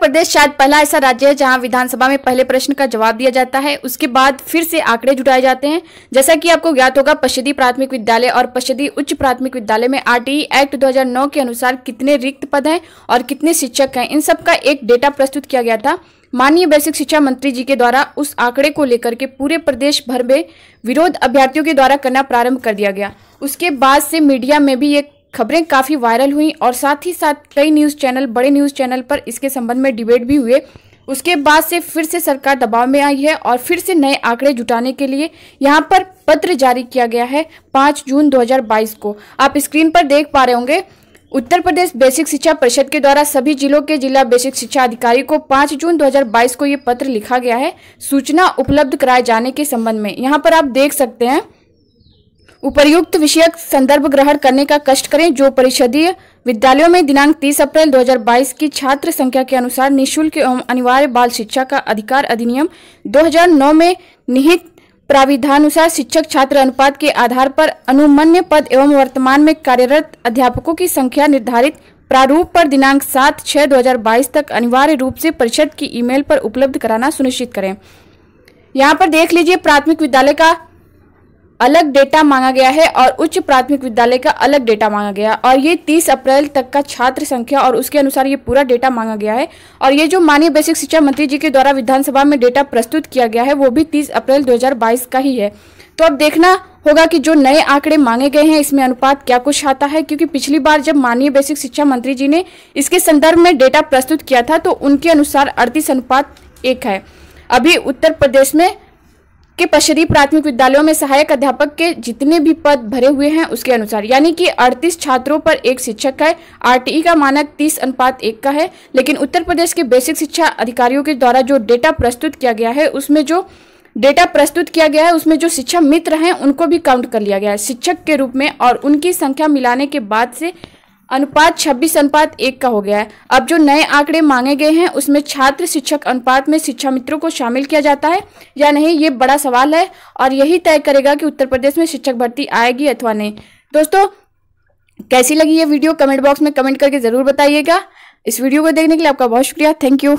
प्रदेश शायद पहला ऐसा राज्य है जहां विधानसभा में पहले प्रश्न का जवाब दिया जाता है उसके बाद फिर से आंकड़े जुटाए जाते हैं जैसा कि आपको ज्ञात होगा पश्चिदी प्राथमिक विद्यालय और पश्चिदी उच्च प्राथमिक विद्यालय में आरटीई एक्ट 2009 के अनुसार कितने रिक्त पद हैं और कितने शिक्षक हैं इन सब का एक डेटा प्रस्तुत किया गया था माननीय बेसिक शिक्षा मंत्री जी के द्वारा उस आंकड़े को लेकर के पूरे प्रदेश भर में विरोध अभ्यर्थियों के द्वारा करना प्रारंभ कर दिया गया उसके बाद से मीडिया में भी एक खबरें काफ़ी वायरल हुई और साथ ही साथ कई न्यूज़ चैनल बड़े न्यूज़ चैनल पर इसके संबंध में डिबेट भी हुए उसके बाद से फिर से सरकार दबाव में आई है और फिर से नए आंकड़े जुटाने के लिए यहाँ पर पत्र जारी किया गया है 5 जून 2022 को आप स्क्रीन पर देख पा रहे होंगे उत्तर प्रदेश बेसिक शिक्षा परिषद के द्वारा सभी जिलों के जिला बेसिक शिक्षा अधिकारी को 5 जून 2022 को ये पत्र लिखा गया है सूचना उपलब्ध कराए जाने के संबंध में यहाँ पर आप देख सकते हैं उपर्युक्त विषय संदर्भ ग्रहण करने का कष्ट करें जो परिषदीय विद्यालयों में दिनांक 30 अप्रैल 2022 की छात्र संख्या के अनुसार निशुल्क एवं अनिवार्य बाल शिक्षा का अधिकार अधिनियम 2009 में निहित प्राविधानुसार शिक्षक छात्र अनुपात के आधार पर अनुमन्य पद एवं वर्तमान में कार्यरत अध्यापकों की संख्या निर्धारित प्रारूप पर दिनांक सात छः दो तक अनिवार्य रूप से परिषद की ईमेल पर उपलब्ध कराना सुनिश्चित करें यहाँ पर देख लीजिए प्राथमिक विद्यालय का अलग डेटा मांगा गया है और उच्च प्राथमिक विद्यालय का अलग डेटा मांगा गया और ये 30 अप्रैल तक का छात्र संख्या और उसके अनुसार ये पूरा डेटा मांगा गया है और ये जो माननीय बेसिक शिक्षा मंत्री जी के द्वारा विधानसभा में डेटा प्रस्तुत किया गया है वो भी 30 अप्रैल 2022 का ही है तो अब देखना होगा कि जो नए आंकड़े मांगे गए हैं इसमें अनुपात क्या कुछ आता है क्योंकि पिछली बार जब माननीय बेसिक शिक्षा मंत्री जी ने इसके संदर्भ में डेटा प्रस्तुत किया था तो उनके अनुसार अड़तीस अनुपात एक है अभी उत्तर प्रदेश में के पशरी प्राथमिक विद्यालयों में सहायक अध्यापक के जितने भी पद भरे हुए हैं उसके अनुसार यानी कि 38 छात्रों पर एक शिक्षक है आरटीई का मानक 30 अनुपात एक का है लेकिन उत्तर प्रदेश के बेसिक शिक्षा अधिकारियों के द्वारा जो डेटा प्रस्तुत किया गया है उसमें जो डेटा प्रस्तुत किया गया है उसमें जो शिक्षा मित्र हैं उनको भी काउंट कर लिया गया है शिक्षक के रूप में और उनकी संख्या मिलाने के बाद से अनुपात 26 अनुपात एक का हो गया है अब जो नए आंकड़े मांगे गए हैं उसमें छात्र शिक्षक अनुपात में शिक्षा मित्रों को शामिल किया जाता है या नहीं ये बड़ा सवाल है और यही तय करेगा कि उत्तर प्रदेश में शिक्षक भर्ती आएगी अथवा नहीं दोस्तों कैसी लगी ये वीडियो कमेंट बॉक्स में कमेंट करके ज़रूर बताइएगा इस वीडियो को देखने के लिए आपका बहुत शुक्रिया थैंक यू